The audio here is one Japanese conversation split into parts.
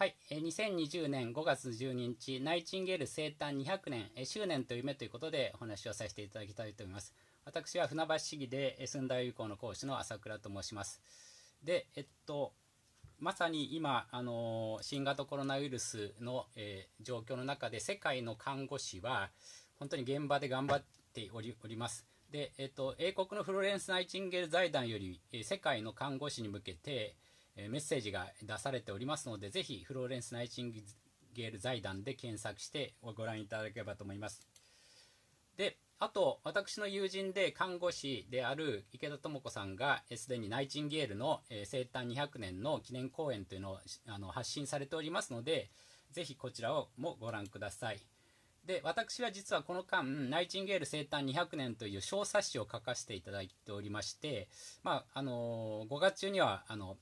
はい、2020年5月12日、ナイチンゲール生誕200年、周年という夢ということでお話をさせていただきたいと思います。私は船橋市議で駿台友好の講師の朝倉と申します。で、えっと、まさに今、あの新型コロナウイルスの、えー、状況の中で、世界の看護師は本当に現場で頑張っておりおります。で、えっと、英国のフロレンス・ナイチンゲール財団より、え世界の看護師に向けて、えメッセージが出されておりますので、ぜひフローレンス・ナイチンゲール財団で検索してご覧いただければと思います。で、あと、私の友人で看護師である池田智子さんが、すでにナイチンゲールの生誕200年の記念公演というのをあの発信されておりますので、ぜひこちらをもご覧ください。で、私は実はこの間、ナイチンゲール生誕200年という小冊子を書かせていただいておりまして、まあ、あの5月中には、あの、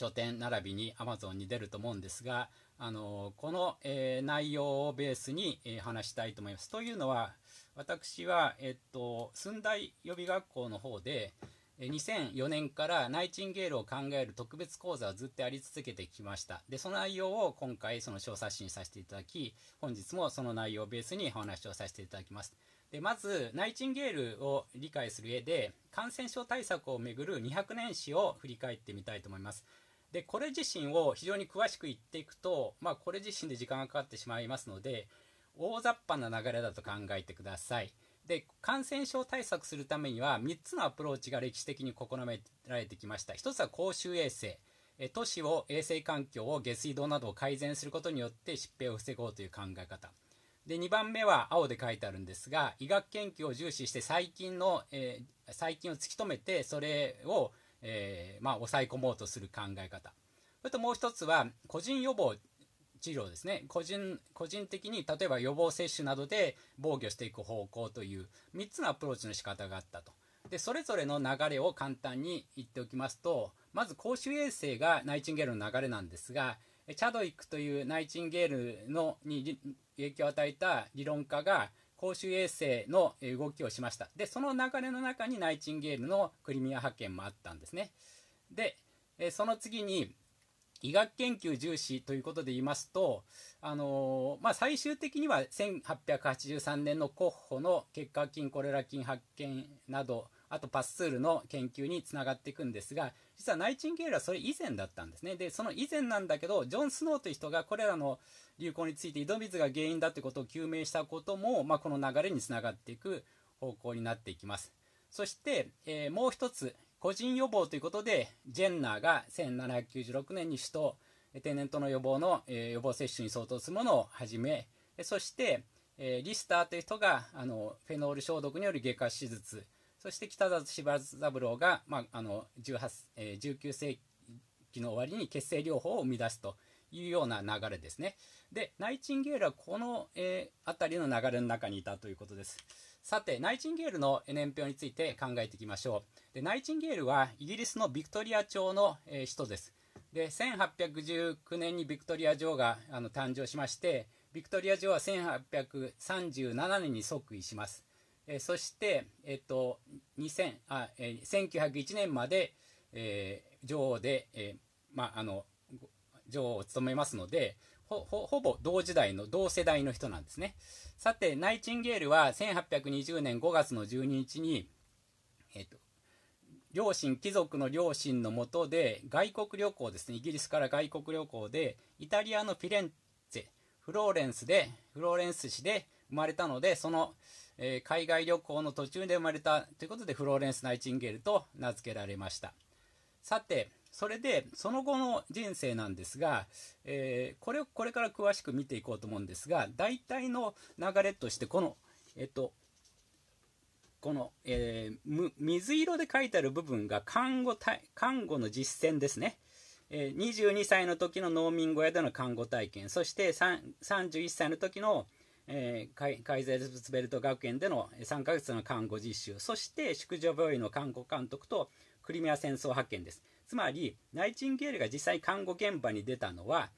書店並びに Amazon に出ると思うんですが、あのこの、えー、内容をベースに、えー、話したいと思います。というのは、私は、えっと、寸大予備学校の方で、2004年からナイチンゲールを考える特別講座をずっとやり続けてきました。で、その内容を今回その小冊子にさせていただき、本日もその内容をベースにお話をさせていただきます。で、まず、ナイチンゲールを理解する上で、感染症対策をめぐる200年史を振り返ってみたいと思います。でこれ自身を非常に詳しく言っていくと、まあ、これ自身で時間がかかってしまいますので大雑把な流れだと考えてください。で感染症対策するためには3つのアプローチが歴史的に試みられてきました1つは公衆衛生都市を衛生環境を下水道などを改善することによって疾病を防ごうという考え方で2番目は青で書いてあるんですが医学研究を重視して細菌の、えー、細菌を突き止めてそれをえー、まあ、抑え込もうとする考え方それともう一つは個人予防治療ですね個人個人的に例えば予防接種などで防御していく方向という3つのアプローチの仕方があったとでそれぞれの流れを簡単に言っておきますとまず公衆衛生がナイチンゲールの流れなんですがチャドイックというナイチンゲールのに影響を与えた理論家が公衆衛生の動きをしましたでその流れの中にナイチンゲールのクリミア派遣もあったんですねでその次に医学研究重視ということで言いますと、あのー、まあ、最終的には1883年の候補の結核菌コレラ菌発見などあとパスツールの研究につながっていくんですが実はナイチンゲールはそれ以前だったんですねでその以前なんだけどジョン・スノーという人がこれらの流行について井戸水が原因だということを究明したことも、まあ、この流れにつながっていく方向になっていきますそして、えー、もう一つ個人予防ということでジェンナーが1796年に首都天然痘の予防の、えー、予防接種に相当するものを始めそして、えー、リスターという人があのフェノール消毒による外科手術そして北里柴三郎が、まあ、あの18、えー、19世紀の終わりに血清療法を生み出すというような流れですね。で、ナイチンゲールはこの、えー、辺りの流れの中にいたということです。さて、ナイチンゲールの年表について考えていきましょう。でナイチンゲールはイギリスのビクトリア朝の、えー、首です。で、1819年にビクトリア朝があの誕生しまして、ビクトリア女王は1837年に即位します。えー、そして、えっと、2000あ、えー、1901年まで、えー、女王で、えーまあ、あの女王を務めますのでほほぼ同時代の同世代の人なんですねさてナイチンゲールは1820年5月の12日に、えーと両親貴族の両親のもとで外国旅行ですねイギリスから外国旅行でイタリアのフィレンツェフローレンスでフローレンス市で生まれたのでその、えー、海外旅行の途中で生まれたということでフローレンス・ナイチンゲールと名付けられましたさてそれで、その後の人生なんですが、えー、これをこれから詳しく見ていこうと思うんですが、大体の流れとして、この、えっと、この、えー、水色で書いてある部分が看護看護の実践ですね。えー、22歳の時の農民小屋での看護体験、そして31歳の時の、えー、カイゼルスベルト学園での3ヶ月の看護実習、そして宿女病院の看護監督とクリミア戦争派遣です。つまりナイチンゲールが実際看護現場に出たのは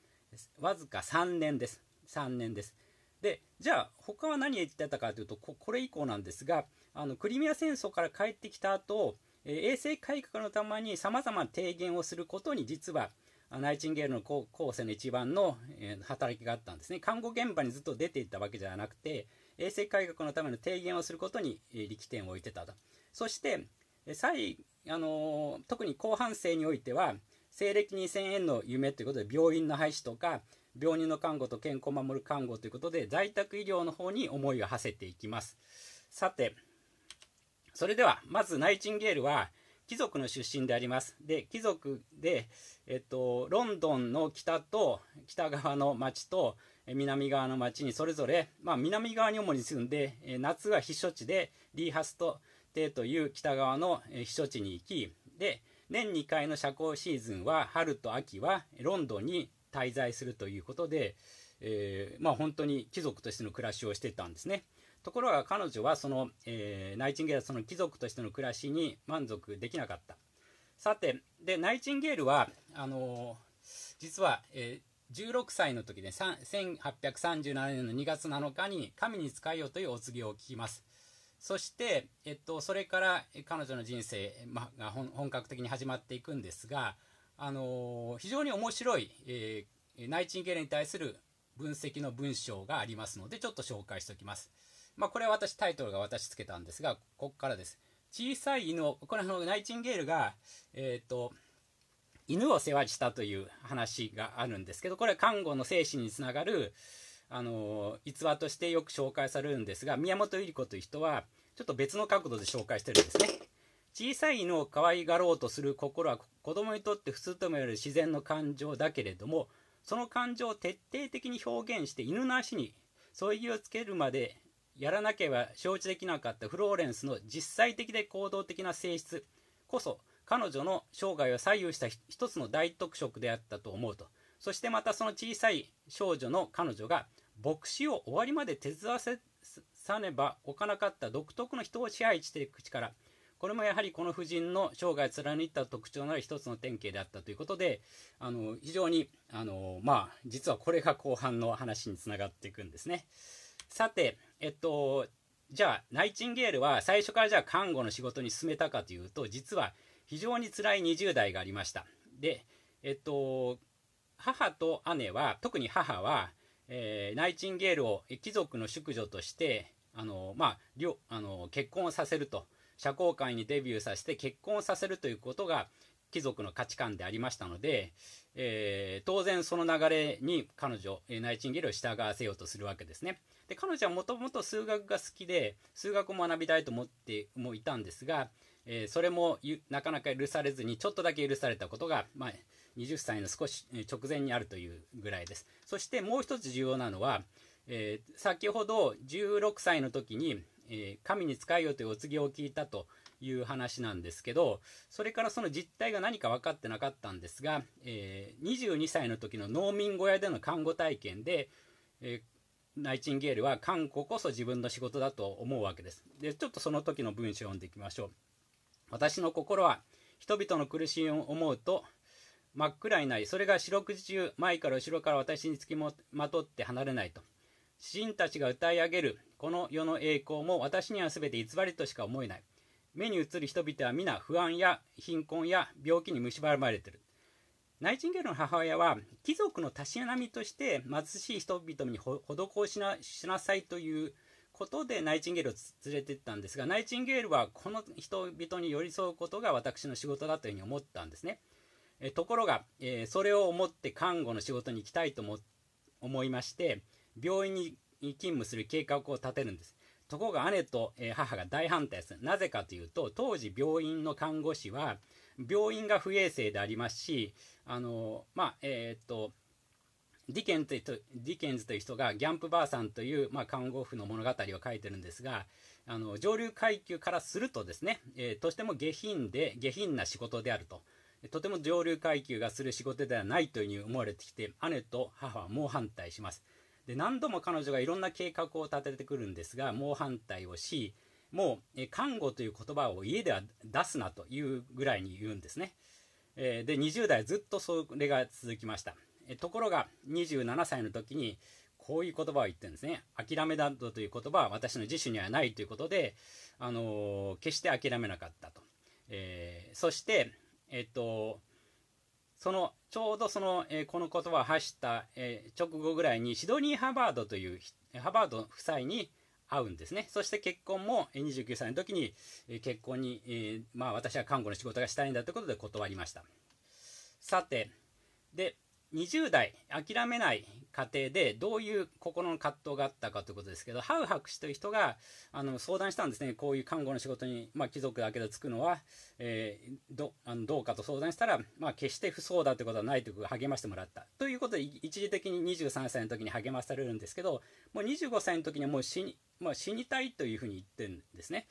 わずか3年です3年ですでじゃあ他は何言ってたかというとここれ以降なんですがあのクリミア戦争から帰ってきた後、えー、衛生改革のために様々な提言をすることに実はナイチンゲールの後世の一番の、えー、働きがあったんですね看護現場にずっと出ていったわけじゃなくて衛生改革のための提言をすることに、えー、力点を置いてたとそして最あのー、特に後半生においては西暦2000円の夢ということで病院の廃止とか病人の看護と健康を守る看護ということで在宅医療の方に思いを馳せていきますさてそれではまずナイチンゲールは貴族の出身でありますで貴族で、えっと、ロンドンの北と北側の町と南側の町にそれぞれ、まあ、南側に主に住んで夏は避暑地でリーハスト、定という北側の避暑地に行き、で、年2回の社交シーズンは春と秋はロンドンに滞在するということで、えー、まあ本当に貴族としての暮らしをしてたんですね。ところが彼女はその、えー、ナイチンゲールはその貴族としての暮らしに満足できなかった。さて、で、ナイチンゲールは、あのー、実は、えー、16歳の時で、ね、1837年の2月7日に神に仕えようというお告げを聞きます。そして、えっと、それから彼女の人生、ま、が本格的に始まっていくんですが、あの非常に面白い、えー、ナイチンゲールに対する分析の文章がありますのでちょっと紹介しておきます。まあ、これは私タイトルが私つけたんですがここからです。小さい犬をこれのナイチンゲールが、えーと、と犬を世話したという話があるんですけどこれは看護の精神につながる、あの逸話としてよく紹介されるんですが宮本百合子という人はちょっと別の角度で紹介してるんですね小さい犬を可愛がろうとする心は子供にとって普通ともよる自然の感情だけれどもその感情を徹底的に表現して犬の足に添い木をつけるまでやらなければ承知できなかったフローレンスの実際的で行動的な性質こそ彼女の生涯を左右した一つの大特色であったと思うとそしてまたその小さい少女の彼女が牧師を終わりまで手伝わせさねば置かなかった独特の人を支配していく力これもやはりこの夫人の生涯貫いた特徴のある一つの典型であったということであの非常にあの、まあ、実はこれが後半の話につながっていくんですね。さて、えっと、じゃあナイチンゲールは最初からじゃあ看護の仕事に進めたかというと実は非常に辛い20代がありました。で、えっと、母と姉は特に母はえー、ナイチンゲールを貴族の淑女としてあの、まあ、あの結婚させると社交界にデビューさせて結婚させるということが貴族の価値観でありましたので、えー、当然その流れに彼女ナイチンゲールを従わせようとするわけですね。で彼女はもともと数学が好きで数学を学びたいと思ってもいたんですが、えー、それもなかなか許されずにちょっとだけ許されたことが、まあ、20歳の少し直前にあるというぐらいです。そしてもう一つ重要なのは、えー、先ほど16歳の時に、えー、神に仕えよというお告げを聞いたという話なんですけど、それからその実態が何か分かってなかったんですが、えー、22歳の時の農民小屋での看護体験で、えナイチンゲールは看護こそ自分の仕事だと思うわけです。で、ちょっとその時の文章を読んでいきましょう。私の心は人々の苦しみを思うと真っ暗になり、それが四六時中、前から後ろから私につきまとって離れないと。詩人たちが歌い上げる、この世の栄光も私には全て偽りとしか思えない。目に映る人々は皆不安や貧困や病気に蝕まれている。ナイチンゲールの母親は貴族のたしなみとして貧しい人々に施しなしなさいということでナイチンゲールを連れてったんですがナイチンゲールはこの人々に寄り添うことが私の仕事だというふうに思ったんですね。えところが、えそれを思って看護の仕事に行きたいと思いまして病院に勤務する計画を立てるんですところが姉と、え母が大反対ですなぜかというと当時病院の看護師は病院が不衛生でありますしあのまあえー、っとディケンズとディケンズという人がギャンプばあさんという、まあ、看護婦の物語を書いてるんですがあの上流階級からするとですね、えー、としても下品で下品な仕事であるととても上流階級がする仕事ではないというふうに思われてきて姉と母は猛反対しますで何度も彼女がいろんな計画を立ててくるんですが猛反対をしもう看護という言葉を家では出すなというぐらいに言うんですねで20代ずっとそれが続きましたところが27歳の時にこういう言葉を言ってるんですね諦めだという言葉は私の自主にはないということで、あの決して諦めなかったと、えー、そしてえっと、そのちょうどその、えー、この言葉を発した、えー、直後ぐらいにシドニー・ハバードというハバード夫妻に会うんですねそして結婚も29歳の時に、えー、結婚に、えまあ、私は看護の仕事がしたいんだということで断りましたさてで20代諦めない過程でどういう心の葛藤があったかということですけどハウ博士という人があの相談したんですねこういう看護の仕事に、まあ、貴族だけでつくのは、えー、どあのどうかと相談したら、まあ、決して不相だということはないということを励ましてもらったということで一時的に23歳の時に励まされるんですけどもう25歳の時にはもう死に,、まあ、死にたいというふうに言ってるんですね、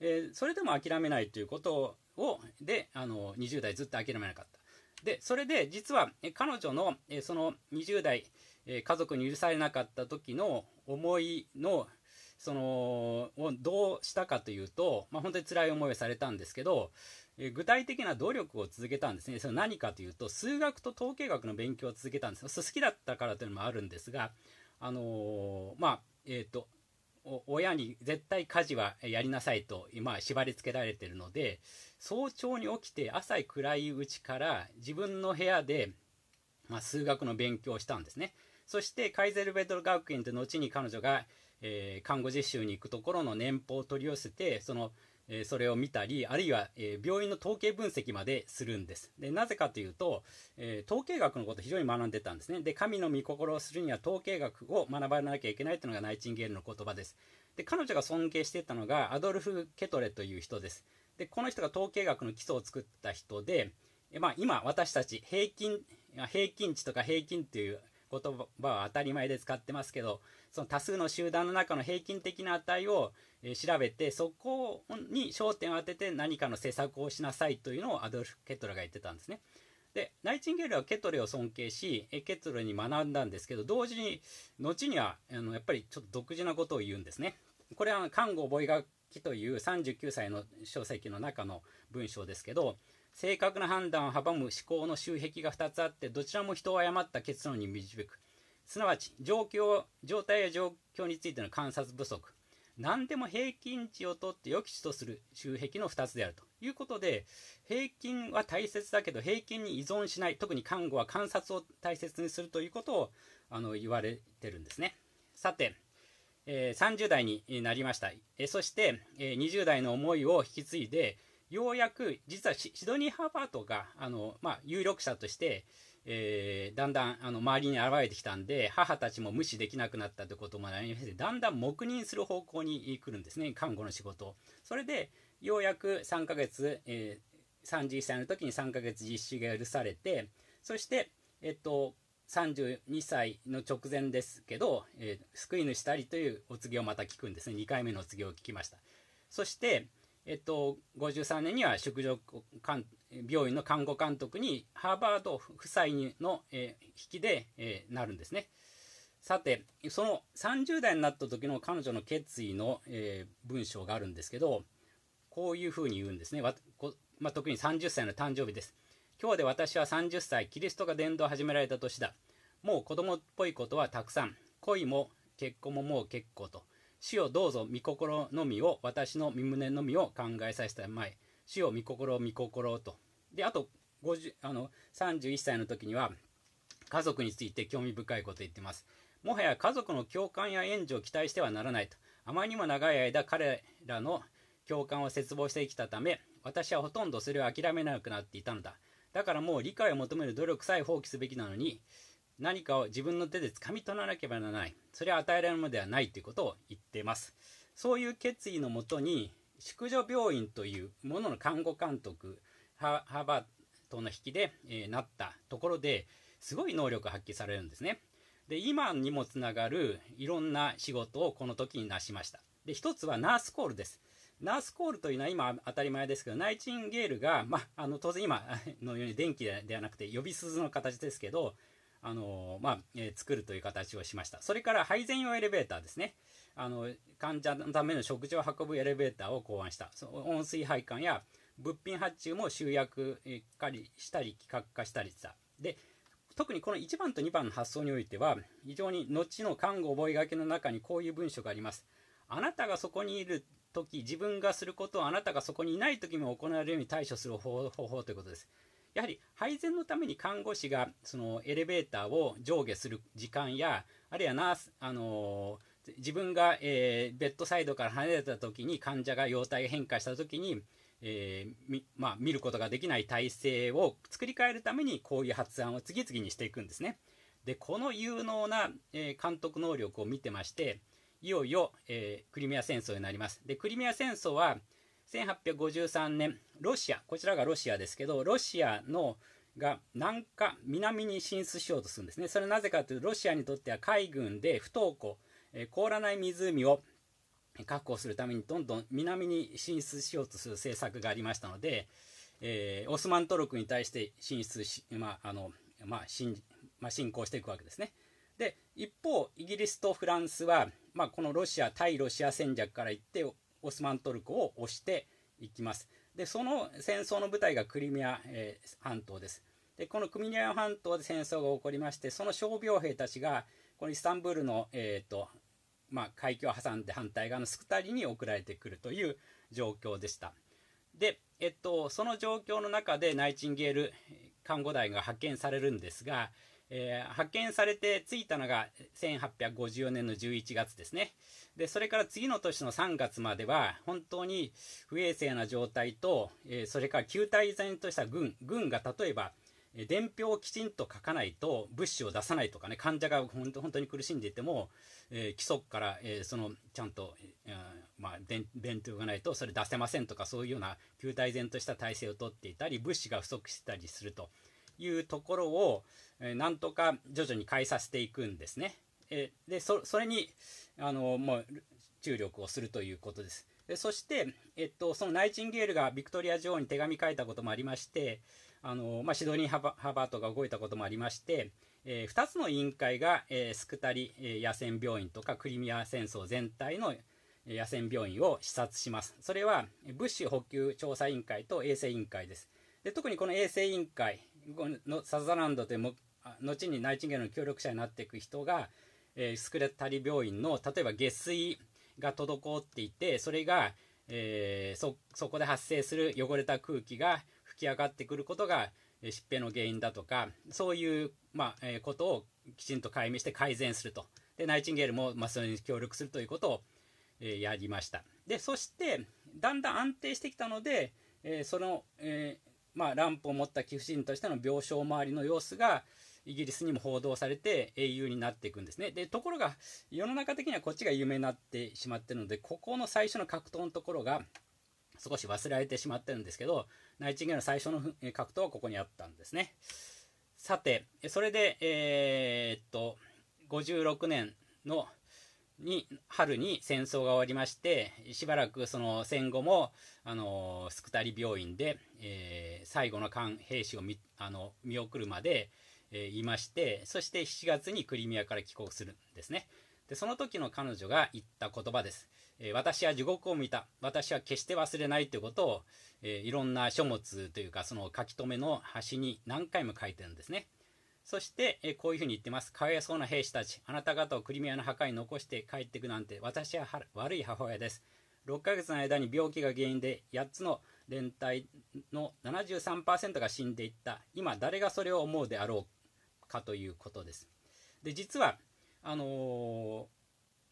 えー、それでも諦めないということをであの20代ずっと諦めなかったでそれで実は彼女のその20代家族に許されなかった時の思いのそのをどうしたかというと、まあ、本当に辛い思いをされたんですけど具体的な努力を続けたんですねそれ何かというと数学と統計学の勉強を続けたんです好きだったからというのもあるんですがあのー、まあえっ、ー、と親に絶対家事はやりなさいと今縛り付けられてるので早朝に起きて朝い暗いうちから自分の部屋で、まあ、数学の勉強をしたんですねそしてカイゼルベドル学園で後に彼女が、えー、看護実習に行くところの年俸を取り寄せてそのえそれを見たり、あるいは、え病院の統計分析までするんです。で、なぜかというと、え統計学のこと非常に学んでたんですね。で、神の御心をするには統計学を学ばなきゃいけないというのがナイチンゲールの言葉です。で、彼女が尊敬してたのがアドルフ・ケトレという人です。で、この人が統計学の基礎を作った人で、えまあ、今私たち平均、平均値とか平均という言葉は当たり前で使ってますけど、その多数の集団の中の平均的な値を、え調べてそこに焦点を当てて何かの施策をしなさいというのをアドルフ・ケトルが言ってたんですね。でナイチンゲールはケトレを尊敬しケトレに学んだんですけど同時に後にはあのやっぱりちょっと独自なことを言うんですね。これは看護覚書という39歳の書籍の中の文章ですけど正確な判断を阻む思考の周壁が2つあってどちらも人を誤った結論に導くすなわち状況状態や状況についての観察不足何でも平均値をとって予期値とする周壁の2つであるということで平均は大切だけど平均に依存しない特に看護は観察を大切にするということをあの言われてるんですねさて、えー、30代になりました、えー、そして、えー、20代の思いを引き継いでようやく実はシドニー・ハーバートがあの、まあ、有力者として、えー、だんだんあの周りに現れてきたんで母たちも無視できなくなったということもありましてだんだん黙認する方向に来るんですね看護の仕事それでようやく3ヶ月、えー、31歳の時に3ヶ月実習が許されてそして、えっと、32歳の直前ですけど、えー、救い主たりというお告げをまた聞くんですね2回目のお告げを聞きましたそして、えっと、53年には淑女病院の看護監督にハーバード夫妻の、え引きで、えなるんですね。さて、その30代になった時の彼女の決意の、え文章があるんですけど、こういうふうに言うんですね。まあ、特に30歳の誕生日です。今日で私は30歳、キリストが伝道を始められた年だ。もう子供っぽいことはたくさん。恋も結婚ももう結構と。死をどうぞ御心のみを私の身胸のみを考えさせたまえ。主を見心見心と。で、あと、50あの31歳の時には、家族について興味深いこと言ってます。もはや家族の共感や援助を期待してはならないと。あまりにも長い間彼らの共感を絶望してきたため、私はほとんどそれを諦めなくなっていたのだ。だからもう理解を求める努力さえ放棄すべきなのに、何かを自分の手で掴み取らなければならない。それは与えられるものではないということを言っています。そういう決意のもとに、宿女病院というものの看護監督ハーバードの引きで、えー、なったところですごい能力発揮されるんですねで今にもつながるいろんな仕事をこの時に成しましたで一つはナースコールですナースコールというのは今当たり前ですけどナイチンゲールが、まあ、あの当然今 のように電気ではなくて呼び鈴の形ですけどあのまあ、えー、作るという形をしましたそれから配膳用エレベーターですねあの患者のための食事を運ぶエレベーターを考案したその温水配管や物品発注も集約化したり企画化したりしたで特にこの1番と2番の発想においては非常に後の看護覚書の中にこういう文章がありますあなたがそこにいる時自分がすることをあなたがそこにいない時も行われるように対処する方法ということですやはり配膳のために看護師がそのエレベーターを上下する時間やあるいはナースあのー自分が、えー、ベッドサイドから離れた時に患者が容体が変化した時に、えーまあ、見ることができない体制を作り変えるためにこういう発案を次々にしていくんですね。でこの有能な、えー、監督能力を見てましていよいよ、えー、クリミア戦争になります。でクリミア戦争は1853年ロシアこちらがロシアですけどロシアのが南下南に進出しようとするんですね。それはなぜかというとロシアにとっては海軍で不登校凍らない湖を確保するためにどんどん南に進出しようとする政策がありましたので、えー、オスマントルクに対して進出し、まああのまあ進まあ、進行していくわけですね。で一方イギリスとフランスは、まあ、このロシア対ロシア戦略からいってオスマントルクを押していきます。でその戦争の舞台がクリミア、えー、半島です。でこのクリミア半島で戦争が起こりましてその傷病兵たちがこのイスタンブールの、えーと、とまあ、海峡を挟んで反対側のスクタリに送られてくるという状況でした。で、えっと、その状況の中でナイチンゲール看護隊が派遣されるんですが、えー、派遣されて着いたのが1854年の11月ですね。で、それから次の年の3月までは、本当に不衛生な状態と、えー、それから旧態依然とした軍、軍が例えば、伝票をきちんと書かないと物資を出さないとかね患者が本当に苦しんでいても、えー、規則から、えー、そのちゃんと、えー、まあ、伝票がないとそれ出せませんとかそういうような旧大然とした体制をとっていたり物資が不足したりするというところを、えなんとか徐々に変えさせていくんですね。えでそれにあのもう注力をするということです。でそして、えっと、そのナイチンゲールがビクトリア女王に手紙書いたこともありまして、あのまあ、シドニーハバ・ートが動いたこともありまして、えー、2つの委員会が、えー、スクタリ野戦病院とかクリミア戦争全体の野戦病院を視察します。それは物資補給調査委員会と衛生委員会です。で特にこの衛生委員会のサザランドという後にナイチンゲールの協力者になっていく人が、えー、スクレタリ病院の例えば下水が滞っていてそれが、えー、そこで発生する汚れた空気がき上がってくることが疾病の原因だとかそういう、まあえことをきちんと解明して改善するとでナイチンゲールも、まあ、それに協力するということを、えやりましたでそしてだんだん安定してきたので、えその、えまあ、ンプを持った貴婦人としての病床周りの様子がイギリスにも報道されて英雄になっていくんですねでところが世の中的にはこっちが有名になってしまってるのでここの最初の格闘のところが少し忘れられてしまってるんですけどナイチンゲールの最初の格闘はここにあったんですねさてそれでえー、っと56年のに春に戦争が終わりましてしばらくその戦後もあのスクタリ病院で、えー、最後の艦兵士を見あの見送るまで、えー、いましてそして7月にクリミアから帰国するんですね。でその時の彼女が言った言葉です、えー、私は地獄を見た私は決して忘れないということを、えー、いろんな書物というかその書き留めの端に何回も書いてるんですねそして、えー、こういうふうに言ってますかわいそうな兵士たちあなた方をクリミアの墓に残して帰っていくなんて私は悪い母親です6ヶ月の間に病気が原因で8つの連帯の73%が死んでいった今誰がそれを思うであろうかということですで実はあのー、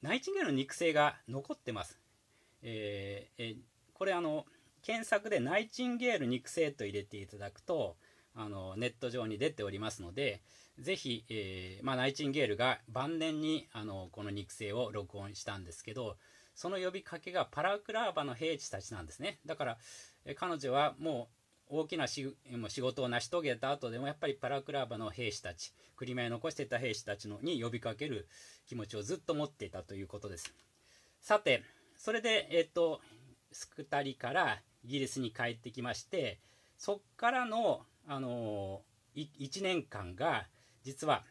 ナイチンゲールの肉声が残ってます。えー、えー、これあの検索でナイチンゲール肉声と入れていただくとあのネット上に出ておりますのでぜひ、えー、まあ、ナイチンゲールが晩年にあのこの肉声を録音したんですけどその呼びかけがパラクラーバの兵士たちなんですねだから、え彼女はも大きな仕事を成し遂げた後でもやっぱりパラクラバの兵士たちクリミアに残していた兵士たちのに呼びかける気持ちをずっと持っていたということですさてそれで、えっとスクタリからイギリスに帰ってきましてそっからの、あの1年間が実は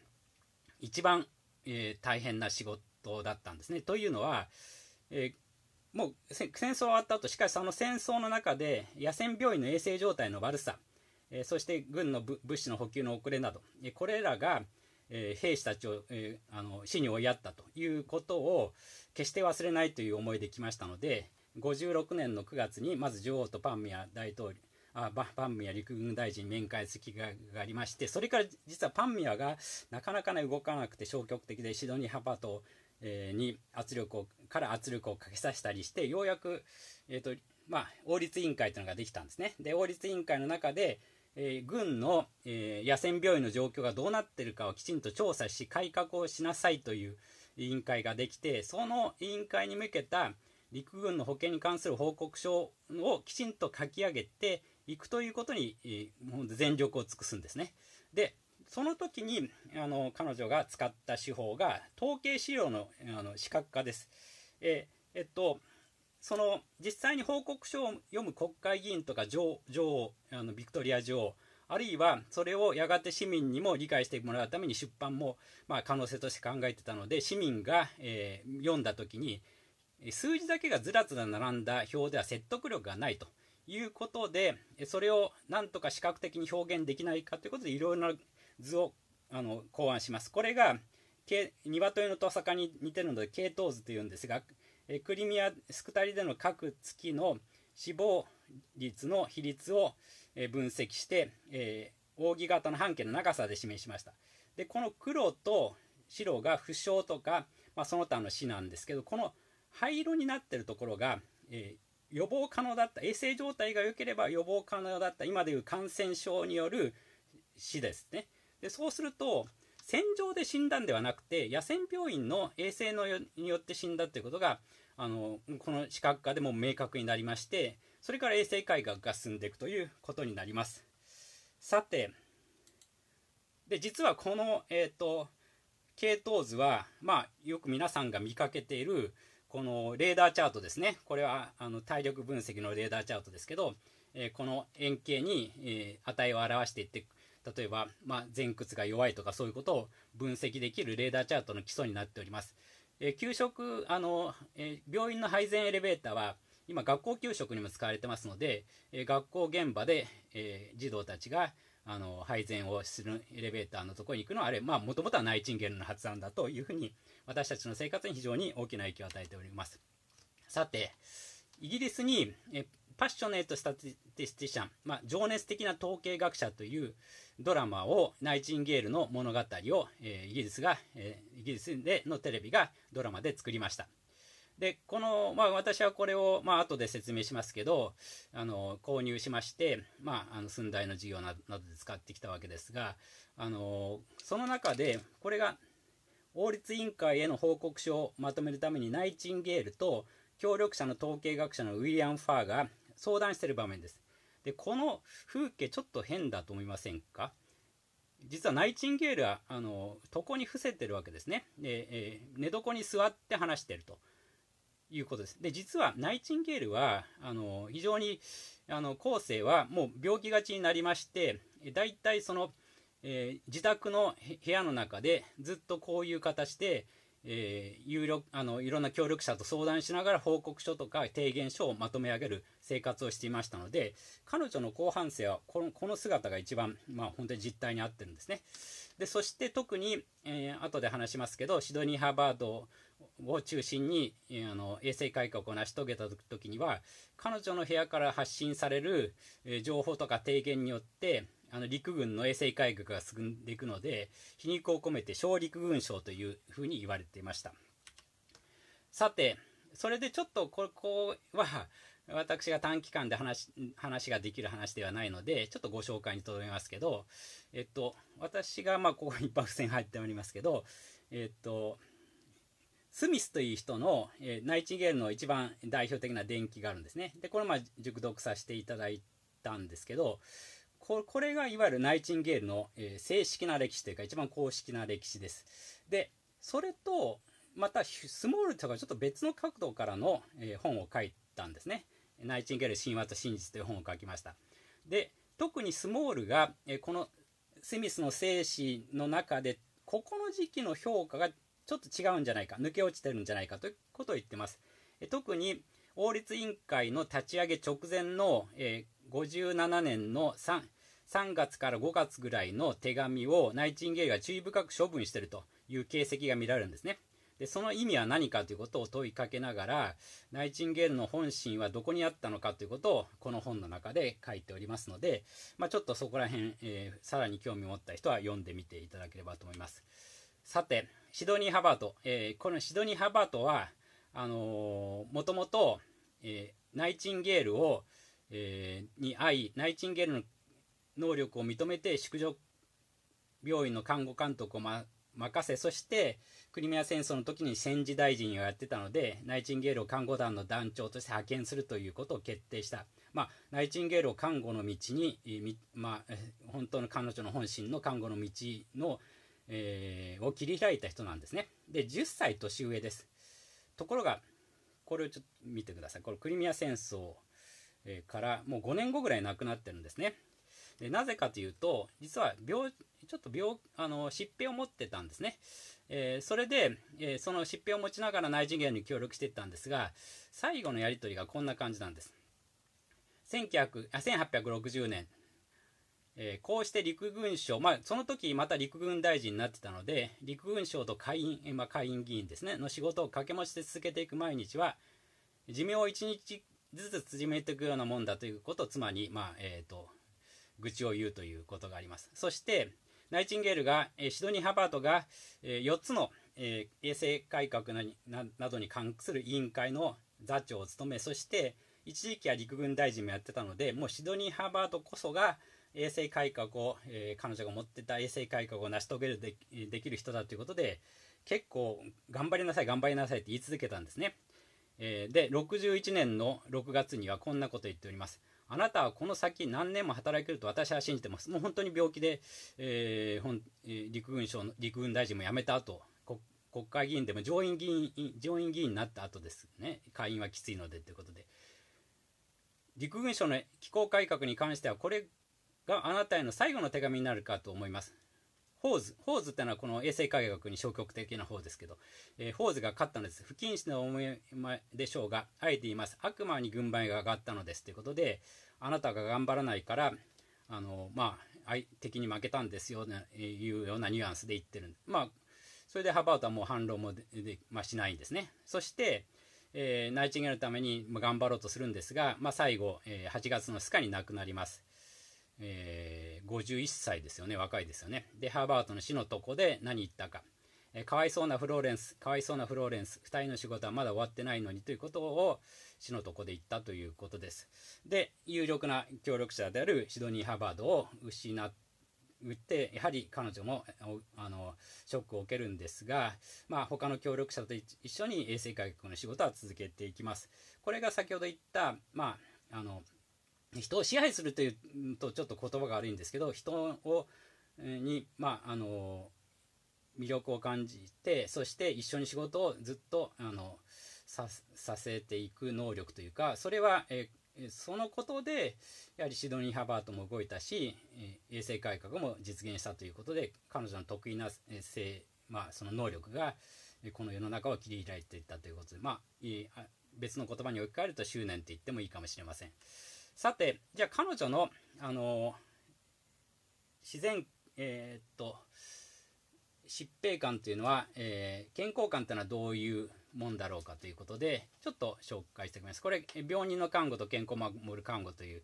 一番、えー、大変な仕事だったんですね。というのは、えーもう戦争終わった後しかしその戦争の中で野戦病院の衛生状態の悪さ、えー、そして軍の物資の補給の遅れなど、えー、これらが、えー、兵士たちを、えあの死に追いやったということを決して忘れないという思いで来ましたので56年の9月にまず女王とパンミア大統領あバパンミア陸軍大臣面会する機会がありましてそれから実はパンミアがなかなかね動かなくて消極的でシドニー・ハパトえに圧力をから圧力をかけさせたりしてようやく、えーとまあ、王立委員会というのができたんですね。で王立委員会の中で、えー、軍の、えー、野戦病院の状況がどうなってるかをきちんと調査し改革をしなさいという委員会ができてその委員会に向けた陸軍の保険に関する報告書をきちんと書き上げていくということに、えー、全力を尽くすんですね。でその時にあの彼女が使った手法が統計資料のあの視覚化です。えっとその実際に報告書を読む国会議員とか女王あのビクトリア女王あるいはそれをやがて市民にも理解してもらうために出版も、まあ、可能性として考えてたので市民が、えー、読んだ時に数字だけがずらずら並んだ表では説得力がないということでそれをなんとか視覚的に表現できないかということでいろいろな図をあの考案します。これが鶏のトサカに似てるので系統図というんですが、えクリミアスクタリでの各月の死亡率の比率を、え分析して、えー、扇形の半径の長さで示しました。でこの黒と白が負傷とか、まあ、その他の死なんですけどこの灰色になってるところが、えー、予防可能だった衛生状態が良ければ予防可能だった今でいう感染症による死ですね。でそうすると戦場で死んだんではなくて野戦病院の衛生のによって死んだということがあのこの視覚化でも明確になりましてそれから衛生改革が進んでいくということになりますさてで実はこの、えーと、と系統図は、まあ、よく皆さんが見かけているこのレーダーチャートですねこれはあの体力分析のレーダーチャートですけど、えー、この円形に、えー、値を表していって例えば、まあ、前屈が弱いとかそういうことを分析できるレーダーチャートの基礎になっております。えー、給食あの、えー、病院の配膳エレベーターは今学校給食にも使われてますので、えー、学校現場で、え児童たちがあの配膳をするエレベーターのところに行くのはあれもともとはナイチンゲルの発案だというふうに私たちの生活に非常に大きな影響を与えております。さてイギリスにえパッショネート・スタティスティシャン、まあ、情熱的な統計学者というドラマを、ナイチンゲールの物語を、えー、イギリスが、えー、イギリスでのテレビがドラマで作りました。で、この、まあ、私はこれを、まあ、後で説明しますけど、あの、購入しまして、まあ、あの、寸大の授業などで使ってきたわけですが、あの、その中で、これが、王立委員会への報告書をまとめるためにナイチンゲールと協力者の統計学者のウィリアム・ファーが相談してる場面です。で、この風景ちょっと変だと思いませんか実はナイチンゲールはあの床に伏せてるわけですね。で、えー、寝床に座って話してるということです。で、実はナイチンゲールはあの非常にあの後世はもう病気がちになりまして、だいたいその、えー、自宅の部屋の中でずっとこういう形でえー、有力あのいろんな協力者と相談しながら報告書とか提言書をまとめ上げる生活をしていましたので彼女の後半生はこのこの姿が一番、まあ、本当に実態に合ってるんですねでそして特に、えー、後で話しますけどシドニー・ハーバードを中心に、えー、あの衛生改革を成し遂げた時には彼女の部屋から発信される、えー、情報とか提言によってあの陸軍の衛生改革が進んでいくので皮肉を込めて小陸軍省というふうに言われていましたさてそれでちょっとここは私が短期間で話話ができる話ではないのでちょっとご紹介にとどめますけどえっと私がまあここに爆戦入っておりますけどえっとスミスという人の、えー、ナイチンゲールの一番代表的な伝記があるんですね。で、これまあ熟読させていただいたんですけど、これがいわゆるナイチンゲールの、えー、正式な歴史というか一番公式な歴史です。で、それと、またスモールとかちょっと別の角度からの、えー、本を書いたんですね。ナイチンゲール神話と真実という本を書きました。で、特にスモールが、えー、このスミスの生死の中で、ここの時期の評価がちょっと違うんじゃないか、抜け落ちてるんじゃないかということを言ってます。えー、特に王立委員会の立ち上げ直前の、え57年の3、3月から5月ぐらいの手紙をナイチンゲールが注意深く処分しているという形跡が見られるんですね。でその意味は何かということを問いかけながらナイチンゲールの本心はどこにあったのかということをこの本の中で書いておりますので、まあ、ちょっとそこら辺、えー、さらに興味を持った人は読んでみていただければと思いますさてシドニー・ハバート、えー、このシドニー・ハバートはあのー、もともと、えナイチンゲールを、えに会いナイチンゲール能力を認めて宿女病院の看護監督を、ま、任せそしてクリミア戦争の時に戦時大臣をやってたのでナイチンゲールを看護団の団長として派遣するということを決定した、まあ、ナイチンゲールを看護の道に、まあ、本当の彼女の本心の看護の道の、えー、を切り開いた人なんですねで10歳年上ですところがこれをちょっと見てくださいこのクリミア戦争からもう5年後ぐらい亡くなってるんですねでなぜかというと実は病ちょっと病あの疾病を持ってたんですね、えー、それで、えー、その疾病を持ちながら内次元に協力していったんですが最後のやり取りがこんな感じなんです1 8 6 0年、えー、こうして陸軍省、まあ、その時また陸軍大臣になってたので陸軍省と下院,、えまあ、下院議員ですねの仕事を掛け持ちで続けていく毎日は寿命を1日ずつ縮めていくようなもんだということを妻に、まあえーと愚痴を言うということがあります。そして、ナイチンゲールが、えシドニー・ハバートが、え4つの、え衛生改革などに関する委員会の座長を務め、そして、一時期は陸軍大臣もやってたので、もうシドニー・ハバートこそが、衛生改革を、え彼女が持ってた衛生改革を成し遂げるでできる人だということで、結構、頑張りなさい、頑張りなさいって言い続けたんですね。えで、61年の6月にはこんなこと言っております。あなたはこの先何年も働けると私は信じてます。もう本当に病気で、えーんえー、陸軍省の陸軍大臣も辞めた後、国会議員でも上院議員上院議員になった後ですね、会員はきついのでということで。陸軍省の機構改革に関しては、これがあなたへの最後の手紙になるかと思います。ホーズ。ホーズってのはこの衛生科学に消極的な方ですけど、えー、ホーズが勝ったのです。不謹慎な思いでしょうが、あえて言います。悪魔に軍配が上がったのです。ということで、あなたが頑張らないから、あの、まあ、敵に負けたんですよ、ね、いうようなニュアンスで言ってる。まあ、それでハバートはもう反論もまあ、しないんですね。そして、えー、ナイチンゲールのために頑張ろうとするんですが、まあ、最後、えー、8月の2日に亡くなります。えー、51歳ですよね若いですよねでハーバートの死のとこで何言ったか、えー、かわいそうなフローレンスかわいそうなフローレンス2人の仕事はまだ終わってないのにということを死のとこで言ったということですで有力な協力者であるシドニー・ハーバードを失ってやはり彼女もあのショックを受けるんですが、まあ、他の協力者と一緒に衛生改革の仕事は続けていきますこれが先ほど言った、まあ、あの人を支配するというとちょっと言葉が悪いんですけど人をに、まあ、あの魅力を感じてそして一緒に仕事をずっとあのさせていく能力というかそれは、えそのことでやはりシドニー・ハバートも動いたし、衛生改革も実現したということで彼女の得意な、え性、まあ、その能力がこの世の中を切り開いていったということで、まあ、別の言葉に置き換えると執念と言ってもいいかもしれません。さて、じゃあ彼女の、あの自然、えー、っと、疾病感というのは、えー、健康感というのはどういうもんだろうかということで、ちょっと紹介しておきます。これ、病人の看護と健康を守る看護という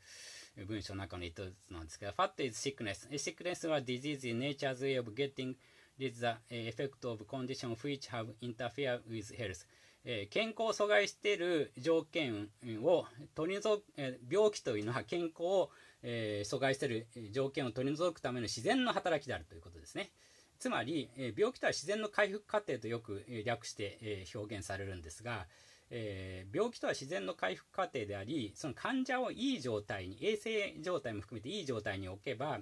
文章の中の一つなんですけど、Fat is sickness. Sickness は disease in nature's way of getting rid of the effect of conditions which have interfered with health. え健康を阻害している条件を取り除く、え病気というのは健康を、え阻害している条件を取り除くための自然の働きであるということですね。つまり、え病気とは自然の回復過程とよく、え略して、え表現されるんですが、え病気とは自然の回復過程であり、その患者をいい状態に、衛生状態も含めていい状態に置けば、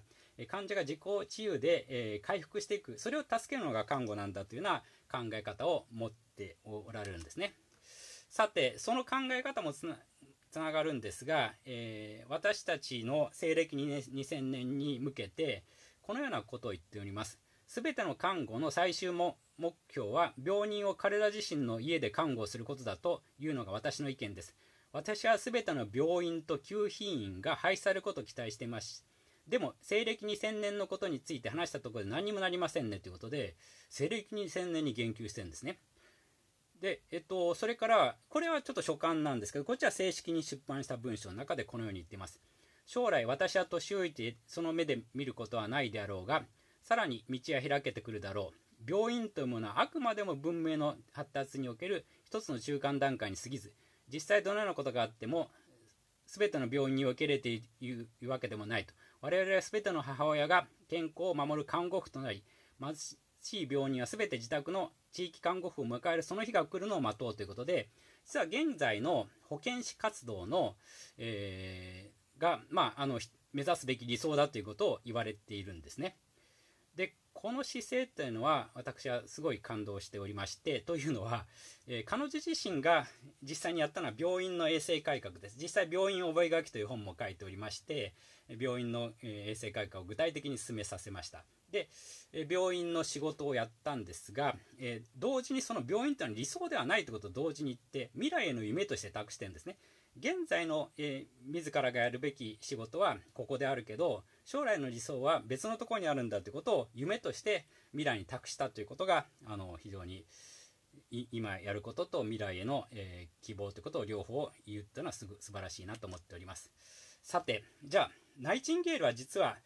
患者が自己治癒で、え回復していく、それを助けるのが看護なんだというような考え方を持ってておられるんですね。さて、その考え方もつながるんですが、えー、私たちの西暦2000年に向けて、このようなことを言っております。すべての看護の最終目標は、病人を彼ら自身の家で看護することだというのが私の意見です。私はすべての病院と給品員が廃止されることを期待しています。でも、西暦2000年のことについて話したところで何にもなりませんねということで、西暦2000年に言及してるんですね。で、えっと、それから、これはちょっと書簡なんですけど、こっちは正式に出版した文章の中でこのように言っています。将来私は年老いてその目で見ることはないであろうが、さらに道は開けてくるだろう。病院というものはあくまでも文明の発達における一つの中間段階に過ぎず、実際どのようなことがあっても、全ての病院に受け入れているわけでもないと。我々は全ての母親が健康を守る看護婦となり、貧しい病人は全て自宅の地域看護婦を迎えるその日が来るのを待とうということで、実は現在の保健師活動の、えー、が、まあ、あの、目指すべき理想だということを言われているんですね。で、この姿勢というのは私はすごい感動しておりまして、というのは、えー、彼女自身が実際にやったのは病院の衛生改革です。実際病院覚書という本も書いておりまして、病院の衛生改革を具体的に進めさせました。で、病院の仕事をやったんですが、えー、同時にその病院というのは理想ではないということを同時に言って、未来への夢として託してるんですね。現在の、えー、自らがやるべき仕事はここであるけど、将来の理想は別のところにあるんだということを夢として未来に託したということが、あの、非常に、今やることと未来への、えー、希望ということを両方言うというのはすぐ素晴らしいなと思っております。さて、じゃあ、ナイチンゲールは実は、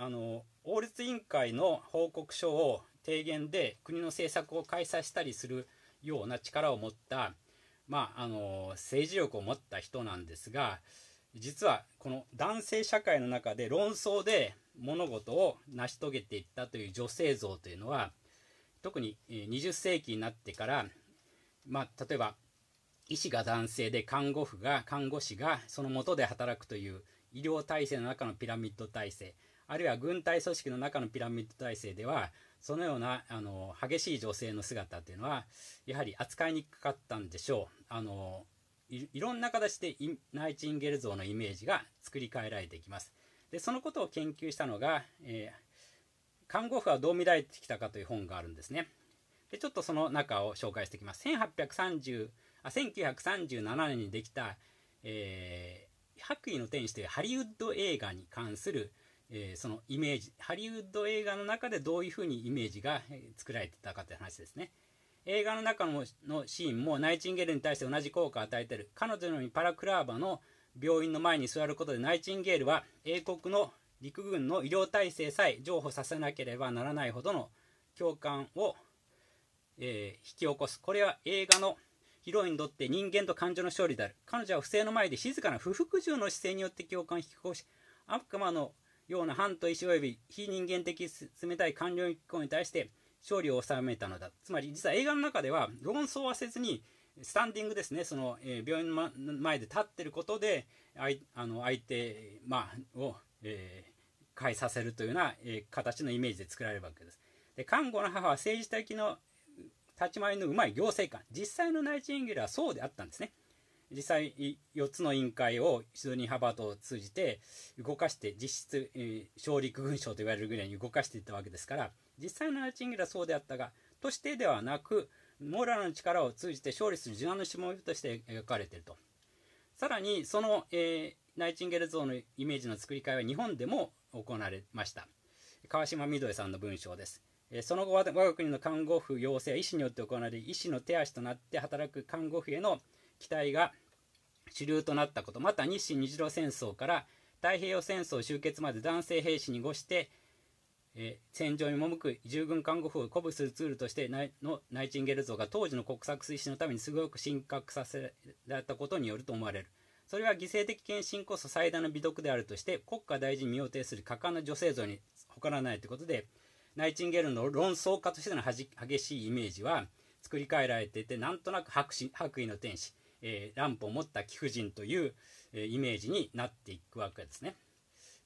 あの法律委員会の報告書を提言で国の政策を開催したりするような力を持った、まあ、あの政治力を持った人なんですが実はこの男性社会の中で論争で物事を成し遂げていったという女性像というのは特に20世紀になってから、まあ、例えば医師が男性で看護婦が看護師がその下で働くという医療体制の中のピラミッド体制あるいは軍隊組織の中のピラミッド体制ではそのようなあの激しい女性の姿っていうのはやはり扱いにくかったんでしょうあのいろんな形でナイチンゲル像のイメージが作り変えられていきますでそのことを研究したのが、えー、看護婦はどう見られてきたかという本があるんですねでちょっとその中を紹介していきます1830あ1937年にできた、えー、白衣の天使というハリウッド映画に関するえー、そのイメージハリウッド映画の中でどういうふうにイメージが作られてたかという話ですね映画の中のシーンもナイチンゲールに対して同じ効果を与えてる彼女のようにパラクラーバの病院の前に座ることでナイチンゲールは英国の陸軍の医療体制さえ譲歩させなければならないほどの共感を、えー、引き起こすこれは映画のヒロインにとって人間と感情の勝利である彼女は不正の前で静かな不服従の姿勢によって共感を引き起こし悪魔のような反と意志及び非人間的冷たい官僚機構に対して勝利を収めたのだつまり実は映画の中では論争はせずにスタンディングですねその、え病院の前で立ってることでああの相手、まあ、を、えー、介させるというような、えー、形のイメージで作られるわけですで看護の母は政治的の立ち回りのうまい行政官実際のナイチンゲールはそうであったんですね実際4つの委員会をシドニー・ハバートを通じて動かして実質、えー、陸軍省と言われるぐらいに動かしていったわけですから実際のナチンゲルはそうであったがとしてではなくモーラルの力を通じて勝利する受難の指紋として描かれているとさらにその、えー、ナイチンゲル像のイメージの作り替えは日本でも行われました川島みどえさんの文章ですその後は我が国の看護婦養成は医師によって行われ医師の手足となって働く看護婦への機体が主流となったことまた日清日露戦争から太平洋戦争終結まで男性兵士に越してえ戦場に赴く従軍看護婦を鼓舞するツールとしてのナイチンゲール像が当時の国策推進のためにすごく深刻させられたことによると思われるそれは犠牲的献身こそ最大の美徳であるとして国家大臣に身を挺する果敢な女性像に他ならないということでナイチンゲールの論争家としての激しいイメージは作り変えられていてなんとなく白白衣の天使えー、乱歩を持った貴婦人という、えイメージになっていくわけですね。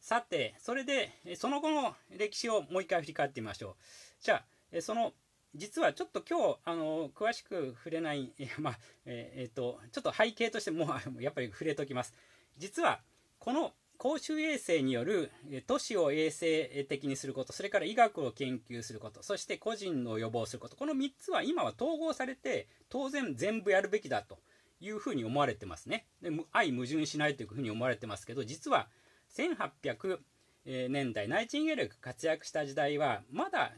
さて、それで、その後の歴史をもう一回振り返ってみましょう。じゃあ、その、実はちょっと今日、あの、詳しく触れない、い まあ、えー、えー、っと、ちょっと背景としてもう、やっぱり触れときます。実は、この公衆衛生による都市を衛生的にすること、それから医学を研究すること、そして個人の予防すること、この3つは今は統合されて、当然全部やるべきだと。いうふうに思われてますね。で愛矛盾しないというふうに思われてますけど実は1800年代ナイチンゲールが活躍した時代はまだ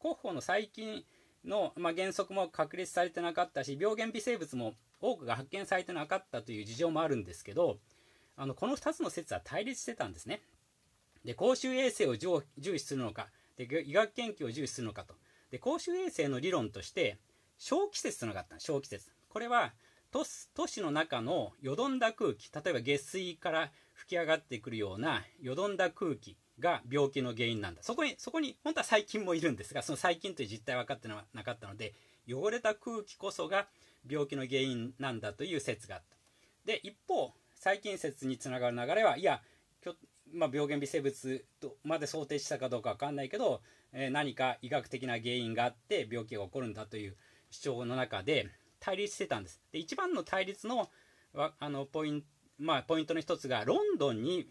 国保の最近の、まあ、原則も確立されてなかったし病原微生物も多くが発見されてなかったという事情もあるんですけどあのこの2つの説は対立してたんですね。で公衆衛生を重視するのかで医学研究を重視するのかとで公衆衛生の理論として小季節というのがあった小季節これは都市の中のよどんだ空気例えば下水から吹き上がってくるようなよどんだ空気が病気の原因なんだそこにそこに本当は細菌もいるんですがその細菌という実態は分かってなかったので汚れた空気こそが病気の原因なんだという説があったで一方細菌説につながる流れはいや、まあ、病原微生物とまで想定したかどうか分かんないけど、えー、何か医学的な原因があって病気が起こるんだという主張の中で対立してたんです。で一番の対立のあのポイントまあ、ポイントの一つがロンドンに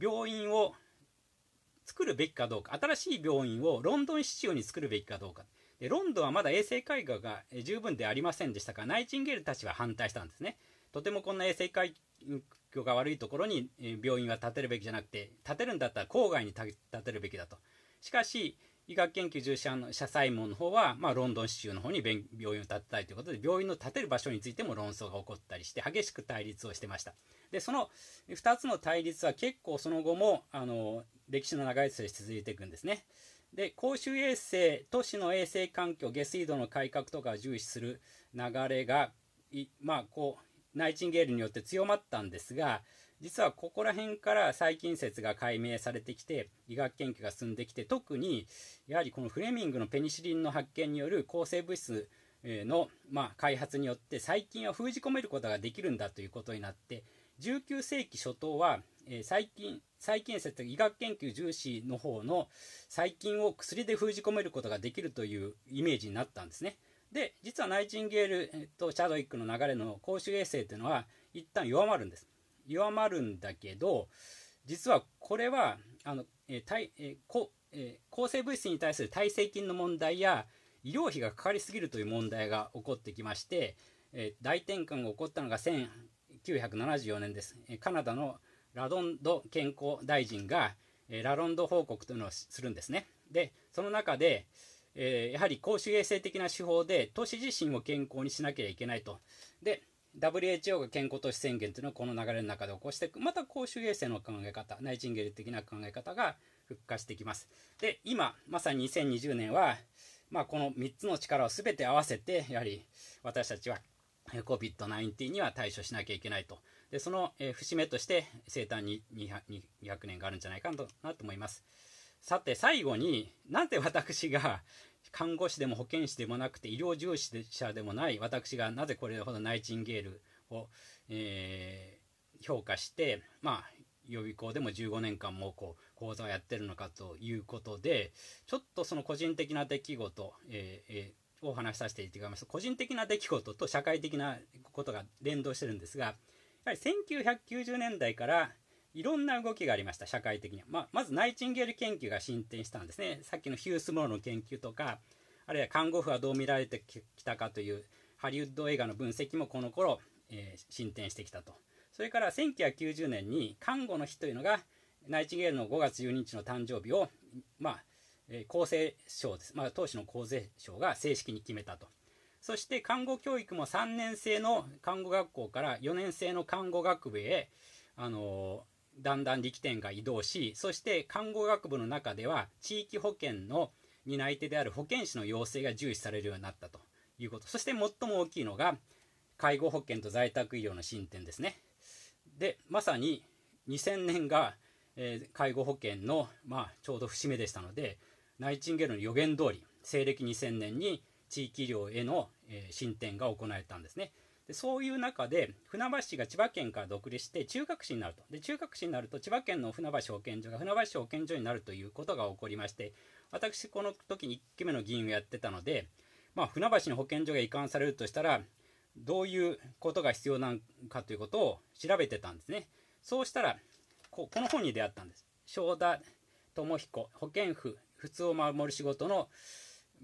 病院を作るべきかどうか新しい病院をロンドン市中に作るべきかどうかでロンドンはまだ衛生改革が十分でありませんでしたらナイチンゲールたちは反対したんですねとてもこんな衛生改境が悪いところに病院は建てるべきじゃなくて建てるんだったら郊外に建てるべきだとしかし医学研究従事者の社細門の方は、まあ、ロンドン市中の方に病院を建てたいということで病院の建てる場所についても論争が起こったりして激しく対立をしてましたでその2つの対立は結構その後もあの歴史の長いとし続いていくんですねで公衆衛生都市の衛生環境下水道の改革とかを重視する流れがまあこうナイチンゲールによって強まったんですが実はここら辺から細菌説が解明されてきて医学研究が進んできて特にやはりこのフレミングのペニシリンの発見による抗生物質の、まあ、開発によって細菌を封じ込めることができるんだということになって19世紀初頭は、えー、細菌細菌説医学研究重視の方の細菌を薬で封じ込めることができるというイメージになったんですね。で実はナイチンゲールとシャドウィックの流れの公衆衛生というのは一旦弱まるんです。弱まるんだけど実はこれはあの、えーえーえー、抗生物質に対する耐性菌の問題や医療費がかかりすぎるという問題が起こってきまして、えー、大転換が起こったのが1974年です、えー、カナダのラドンド健康大臣が、えー、ラロンド報告というのをするんですねでその中で、えー、やはり公衆衛生的な手法で都市自身を健康にしなければいけないとで WHO が健康都市宣言というのをこの流れの中で起こして、また公衆衛生の考え方、ナイチンゲール的な考え方が復活してきます。で、今、まさに2020年は、まあ、この3つの力を全て合わせて、やはり私たちは COVID-19 には対処しなきゃいけないと。で、その、え節目として生誕に 200, 200年があるんじゃないかなとなと思います。さて、最後に、なぜ私が看護師でも保健師でもなくて医療従事者でもない私がなぜこれほどナイチンゲールを、えー、評価して、まあ、予備校でも15年間もこう講座をやってるのかということでちょっとその個人的な出来事、えーえー、お話しさせていただきます個人的な出来事と社会的なことが連動してるんですがやはり1990年代からいろんな動きがありました、社会的には。まあ、まずナイチンゲール研究が進展したんですね。さっきのヒュースモロの研究とか、あるいは看護婦はどう見られてきたかというハリウッド映画の分析もこの頃、えー、進展してきたと。それから1990年に看護の日というのが、ナイチンゲールの5月12日の誕生日を、まあ、え厚生省です。まあ、当時の厚生省が正式に決めたと。そして看護教育も3年生の看護学校から4年生の看護学部へ、あのーだんだん力点が移動しそして看護学部の中では地域保健の担い手である保健師の要請が重視されるようになったということそして最も大きいのが介護保険と在宅医療の進展ですねでまさに2000年が、えー、介護保険の、まあ、ちょうど節目でしたのでナイチンゲールの予言通り西暦2000年に地域医療への、えー、進展が行われたんですねでそういう中で船橋市が千葉県から独立して中核市になるとで中核市になると千葉県の船橋保健所が船橋保健所になるということが起こりまして私この時に1期目の議員をやってたので、まあ、船橋の保健所が移管されるとしたらどういうことが必要なのかということを調べてたんですねそうしたらここの本に出会ったんです正田智彦保健婦普通を守る仕事の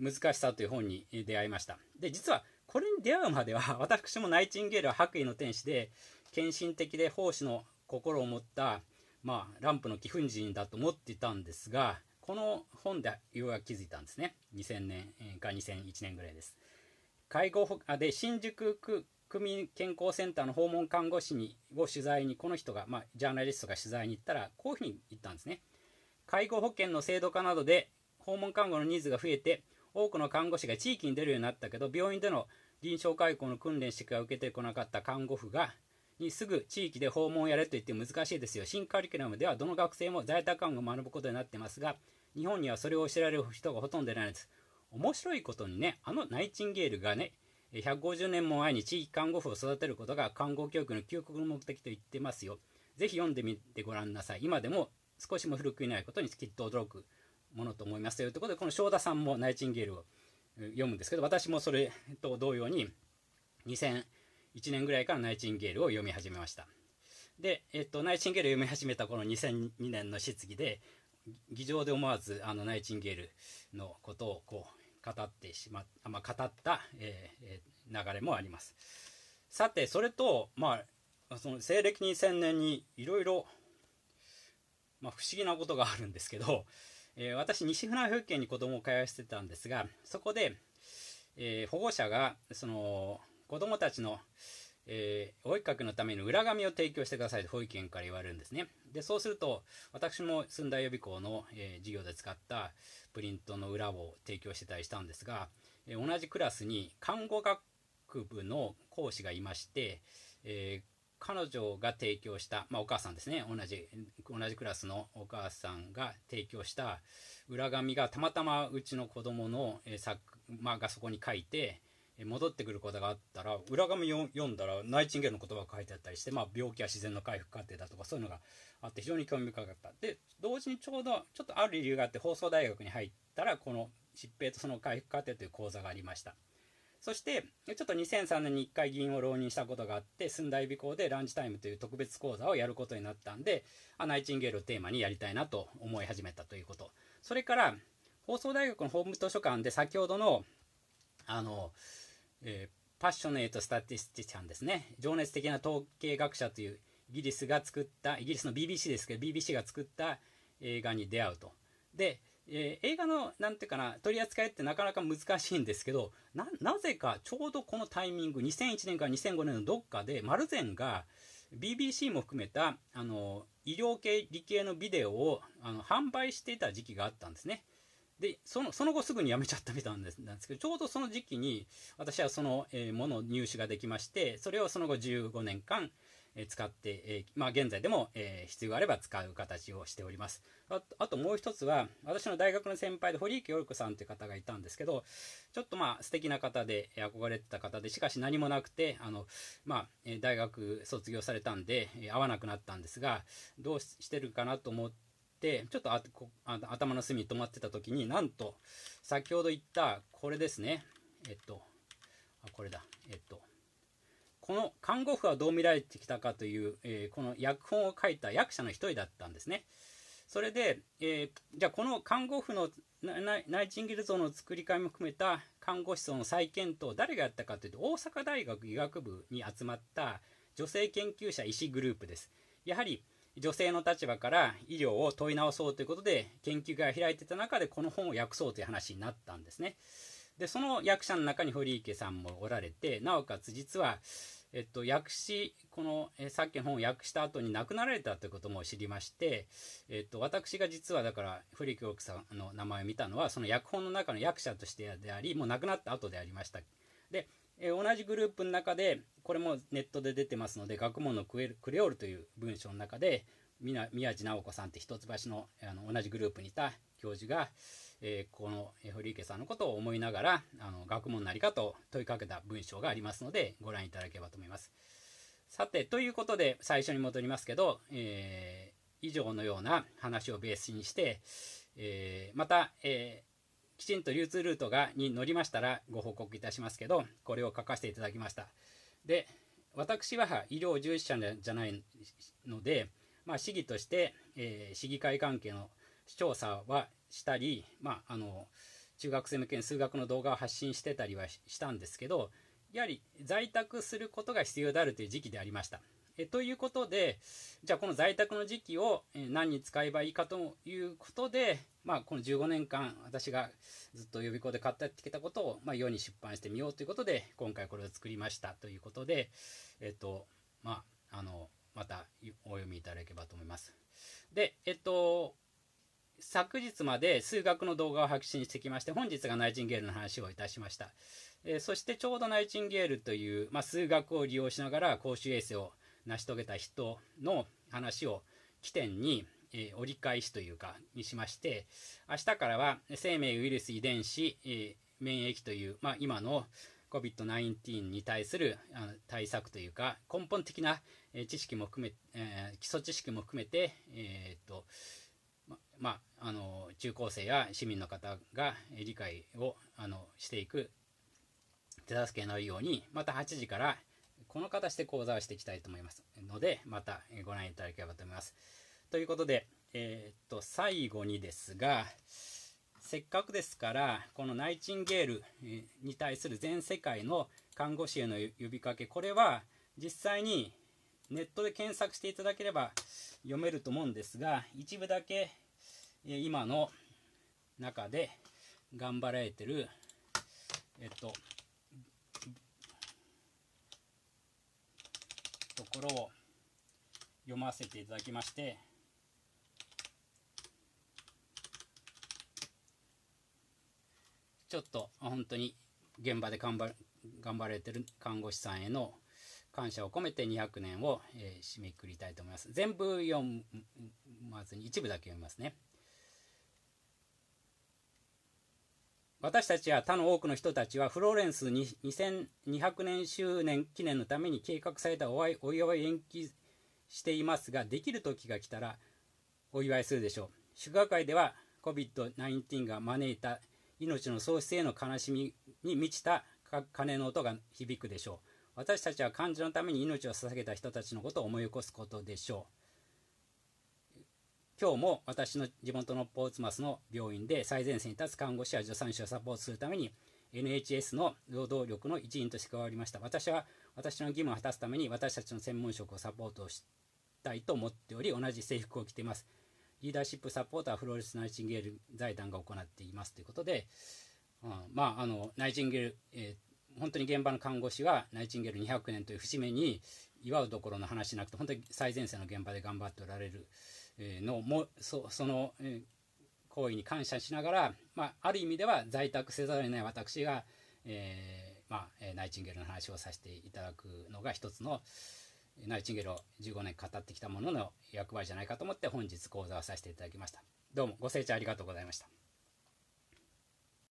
難しさという本に出会いましたで実はこれに出会うまでは 私もナイチンゲールは白衣の天使で献身的で奉仕の心を持った、まあ、ランプの貴婦人だと思っていたんですがこの本でようやく気づいたんですね2000年か2001年ぐらいです介護あで新宿区区民健康センターの訪問看護師にを取材にこの人が、まあ、ジャーナリストが取材に行ったらこういうふうに言ったんですね介護保険の制度化などで訪問看護のニーズが増えて多くの看護師が地域に出るようになったけど病院での臨床開講の訓練しか受けてこなかった看護婦がにすぐ地域で訪問をやれと言って難しいですよ新カリキュラムではどの学生も在宅看護を学ぶことになってますが日本にはそれを教えられる人がほとんどいないです面白いことにねあのナイチンゲールがね150年も前に地域看護婦を育てることが看護教育の究極の目的と言ってますよぜひ読んでみてごらんなさい今でも少しも古くいないことにきっと驚くものと思いますということでこの正田さんもナイチンゲールを読むんですけど私もそれと同様に2001年ぐらいからナイチンゲールを読み始めましたで、えっと、ナイチンゲールを読み始めたこの2002年の質疑で議場で思わずあのナイチンゲールのことをこう語ってしまっ、まあ、語った、えー、流れもありますさてそれとまあその西暦2000年にいろいろ不思議なことがあるんですけどえー、私、西船風景に子供を通わせてたんですが、そこで、えー、保護者が、その、子供たちの、えー、お絵かきのための裏紙を提供してくださいと保育園から言われるんですね。で、そうすると、私も駿台予備校の、えー、授業で使ったプリントの裏を提供してたりしたんですが、えー、同じクラスに看護学部の講師がいまして、えー彼女が提供した、まあ、お母さんですね同じ同じクラスのお母さんが提供した裏紙がたまたまうちの子供の作、まあ、がそこに書いて戻ってくることがあったら裏紙を読んだらナイチンゲールの言葉が書いてあったりして、まあ、病気や自然の回復過程だとかそういうのがあって非常に興味深かったで同時にちょうどちょっとある理由があって放送大学に入ったらこの疾病とその回復過程という講座がありましたそしてちょっと2003年に1回議員を浪人したことがあって駿台尾校でランチタイムという特別講座をやることになったんでナイチンゲールをテーマにやりたいなと思い始めたということそれから放送大学の法務図書館で先ほどのあの、えー、パッショネート・スタティスティシャンですね情熱的な統計学者というイギリスが作ったイギリスの BBC ですけど BBC が作った映画に出会うとでえー、映画の、なんていうかな、取り扱いってなかなか難しいんですけど、な、なぜかちょうどこのタイミング、2001年から2005年のどっかで、マルゼンが、BBC も含めた、あの、医療系、理系のビデオを、あの、販売していた時期があったんですね。で、その、その後すぐに辞めちゃったみたいなんですなんですけど、ちょうどその時期に、私はその、えー、ものを入手ができまして、それをその後15年間、え使って、えまあ、現在でも、え必要があれば使う形をしております。あともう一つは、私の大学の先輩で堀池よ子さんという方がいたんですけど、ちょっとまあ素敵な方で、憧れてた方で、しかし何もなくて、あの、まあ、大学卒業されたんで、会わなくなったんですが、どうしてるかなと思って、ちょっと頭の隅に止まってた時になんと先ほど言ったこれですねえっとあこれだえっとこの看護婦はどう見られてきたかという、えー、この訳本を書いた役者の一人だったんですね。それで、えー、じゃあこの看護婦のナイチンギル像の作り替えも含めた看護師層の再検討を誰がやったかというと大阪大学医学部に集まった女性研究者医師グループです。やはり女性の立場から医療を問い直そうということで研究会を開いてた中でこの本を訳そうという話になったんですね。でその役者の中に堀池さんもおられてなおかつ実はえっと、訳しこの、えさっきの本を訳した後に亡くなられたということも知りまして、えっと、私が実はだから、古木奥さんの名前を見たのは、その訳本の中の役者としてであり、もう亡くなった後でありました。で、え同じグループの中で、これもネットで出てますので、学問のクレクレオールという文章の中で、宮地直子さんって一橋のあの同じグループにいた教授が、えー、この堀池さんのことを思いながらあの学問なりかと問いかけた文章がありますのでご覧いただければと思います。さてということで最初に戻りますけど、えー、以上のような話をベースにして、えー、また、えきちんと流通ルートがに乗りましたらご報告いたしますけどこれを書かせていただきました。で私は医療従事者じゃないので、まあ、市議として、え市議会関係の調査はしたり、まあ、あの中学生向けに数学の動画を発信してたりはしたんですけどやはり在宅することが必要であるという時期でありました。えということでじゃあこの在宅の時期を何に使えばいいかということで、まあ、この15年間私がずっと予備校で買ってきたことを、まあ、世に出版してみようということで今回これを作りましたということで、えっとまあ、あのまたお読みいただければと思います。で、えっと昨日まで数学の動画を発信してきまして、本日がナイチンゲールの話をいたしました。えー、そしてちょうどナイチンゲールという、まあ、数学を利用しながら公衆衛生を成し遂げた人の話を起点に、えー、折り返しというか、にしまして、明日からは生命ウイルス遺伝子、えー、免疫という、まあ、今の COVID-19 に対する対策というか、根本的な知識も含め、えー、基礎知識も含めて、えー、っと、まあ、あの中高生や市民の方が理解をあのしていく手助けになるようにまた8時からこの形で講座をしていきたいと思いますのでまたご覧いただければと思います。ということで、えー、っと最後にですがせっかくですからこのナイチンゲールに対する全世界の看護師への呼びかけこれは実際にネットで検索していただければ読めると思うんですが、一部だけ今の中で頑張られてる、えっと、ところを読ませていただきまして、ちょっと本当に現場で頑張頑張られてる看護師さんへの感謝を込めて200年を、えー、締めくりたいと思います。全部読まずに一部だけ読みますね。私たちや他の多くの人たちはフローレンス2200年周年記念のために計画されたお祝い延期していますができる時が来たらお祝いするでしょう祝賀会では COVID-19 が招いた命の喪失への悲しみに満ちた鐘の音が響くでしょう私たちは漢字のために命を捧げた人たちのことを思い起こすことでしょう今日も私の地元のポーツマスの病院で最前線に立つ看護師や助産師をサポートするために NHS の労働力の一員として加わりました私は私の義務を果たすために私たちの専門職をサポートしたいと思っており同じ制服を着ていますリーダーシップサポーターフローレス・ナイチンゲール財団が行っていますということで、うん、まああのナイチンゲール、えー本当に現場の看護師はナイチンゲール200年という節目に祝うどころの話なくて本当に最前線の現場で頑張っておられるのもそその行為に感謝しながら、まあ、ある意味では在宅せざるを得ない私が、えー、まあ、ナイチンゲールの話をさせていただくのが一つのナイチンゲールを15年語ってきたものの役割じゃないかと思って本日講座をさせていただきました。どうもご清聴ありがとうございました。